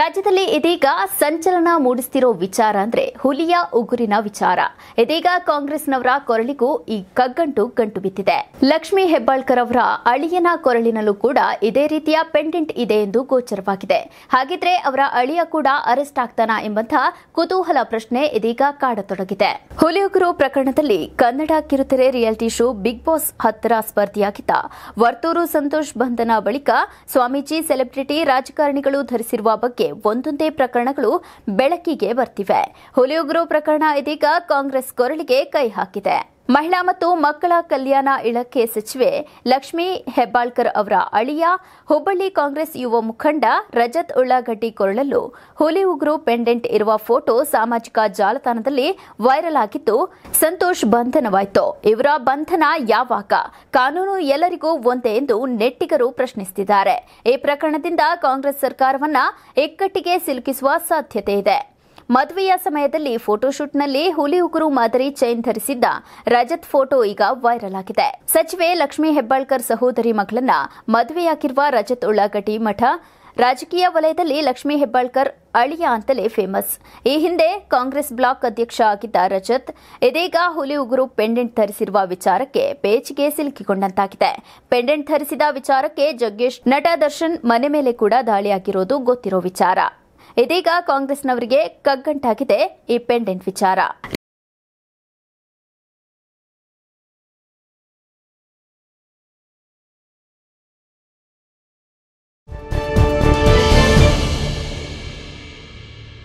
ರಾಜ್ಯದಲ್ಲಿ ಇದೀಗ ಸಂಚಲನ ಮೂಡಿಸ್ತಿರೋ ವಿಚಾರ ಅಂದ್ರೆ ಹುಲಿಯ ಉಗುರಿನ ವಿಚಾರ ಇದೀಗ ಕಾಂಗ್ರೆಸ್ನವರ ಕೊರಳಿಗೂ ಈ ಕಗ್ಗಂಟು ಗಂಟು ಬಿದ್ದಿದೆ ಲಕ್ಷ್ಮೀ ಹೆಬ್ಬಾಳ್ಕರ್ ಅವರ ಅಳಿಯನ ಕೊರಳಿನಲ್ಲೂ ಕೂಡ ಇದೇ ರೀತಿಯ ಪೆಂಡೆಂಟ್ ಇದೆ ಎಂದು ಗೋಚರವಾಗಿದೆ ಹಾಗಿದ್ರೆ ಅವರ ಅಳಿಯ ಕೂಡ ಅರೆಸ್ಟ್ ಆಗ್ತಾನಾ ಎಂಬಂತಹ ಕುತೂಹಲ ಪ್ರಶ್ನೆ ಇದೀಗ ಕಾಡತೊಡಗಿದೆ ಹುಲಿ ಉಗುರು ಪ್ರಕರಣದಲ್ಲಿ ಕನ್ನಡ ಕಿರುತೆರೆ ರಿಯಾಲಿಟಿ ಶೋ ಬಿಗ್ ಬಾಸ್ ಹತ್ತರ ಸ್ಪರ್ಧಿಯಾಗಿದ್ದ ವರ್ತೂರು ಸಂತೋಷ್ ಬಂಧನ ಬಳಿಕ ಸ್ವಾಮೀಜಿ ಸೆಲೆಬ್ರಿಟಿ ರಾಜಕಾರಣಿಗಳು ಧರಿಸಿರುವ ಬಗ್ಗೆ ಒಂದೊಂದೇ ಪ್ರಕರಣಗಳು ಬೆಳಕಿಗೆ ಬರ್ತಿವೆ ಹುಲಿಯುಗ್ರು ಪ್ರಕರಣ ಇದೀಗ ಕಾಂಗ್ರೆಸ್ ಕೊರಳಿಗೆ ಕೈ ಹಾಕಿದೆ ಮಹಿಳಾ ಮತ್ತು ಮಕ್ಕಳ ಕಲ್ಯಾಣ ಇಲಾಖೆ ಸಚಿವೆ ಲಕ್ಷ್ಮೀ ಹೆಬ್ಬಾಳ್ಕರ್ ಅವರ ಅಳಿಯ ಹುಬ್ಬಳ್ಳಿ ಕಾಂಗ್ರೆಸ್ ಯುವ ಮುಖಂಡ ರಜತ್ ಉಳ್ಳಾಗಡ್ಡಿ ಕೊರಳಲು ಹುಲಿ ಉಗ್ರು ಪೆಂಡೆಂಟ್ ಇರುವ ಫೋಟೋ ಸಾಮಾಜಿಕ ಜಾಲತಾಣದಲ್ಲಿ ವೈರಲ್ ಆಗಿದ್ದು ಸಂತೋಷ್ ಬಂಧನವಾಯಿತು ಇವರ ಬಂಧನ ಯಾವಾಗ ಕಾನೂನು ಎಲ್ಲರಿಗೂ ಒಂದೇ ಎಂದು ನೆಟ್ಟಿಗರು ಪ್ರಶ್ನಿಸುತ್ತಿದ್ದಾರೆ ಈ ಪ್ರಕರಣದಿಂದ ಕಾಂಗ್ರೆಸ್ ಸರ್ಕಾರವನ್ನ ಇಕ್ಕಟ್ಟಿಗೆ ಸಿಲುಕಿಸುವ ಸಾಧ್ಯತೆ ಇದೆ ಮದುವೆಯ ಸಮಯದಲ್ಲಿ ಫೋಟೋಶೂಟ್ನಲ್ಲಿ ಹುಲಿ ಉಗುರು ಮಾದರಿ ಚೈನ್ ಧರಿಸಿದ್ದ ರಜತ್ ಫೋಟೋ ಈಗ ವೈರಲ್ ಆಗಿದೆ ಸಚಿವೆ ಲಕ್ಷ್ಮೀ ಹೆಬ್ಬಾಳ್ಕರ್ ಸಹೋದರಿ ಮಗಳನ್ನ ಮದುವೆಯಾಗಿರುವ ರಜತ್ ಉಳ್ಳಾಗಡ್ಡಿ ಮಠ ರಾಜಕೀಯ ವಲಯದಲ್ಲಿ ಲಕ್ಷ್ಮೀ ಹೆಬ್ಬಾಳ್ಕರ್ ಅಳಿಯ ಅಂತಲೇ ಫೇಮಸ್ ಈ ಹಿಂದೆ ಕಾಂಗ್ರೆಸ್ ಬ್ಲಾಕ್ ಅಧ್ಯಕ್ಷ ಆಗಿದ್ದ ರಜತ್ ಇದೀಗ ಹುಲಿ ಉಗುರು ಪೆಂಡೆಂಟ್ ಧರಿಸಿರುವ ವಿಚಾರಕ್ಕೆ ಪೇಚಿಗೆ ಸಿಲುಕಿಕೊಂಡಂತಾಗಿದೆ ಪೆಂಡೆಂಟ್ ಧರಿಸಿದ ವಿಚಾರಕ್ಕೆ ಜಗ್ಗೇಶ್ ನಟ ದರ್ಶನ್ ಮನೆ ಮೇಲೆ ಕೂಡ ದಾಳಿಯಾಗಿರೋದು ಗೊತ್ತಿರೋ ವಿಚಾರ ಇದೀಗ ಕಾಂಗ್ರೆಸ್ನವರಿಗೆ ಕಗ್ಗಂಟಾಗಿದೆ ಈ ಪೆಂಡೆಂಟ್ ವಿಚಾರ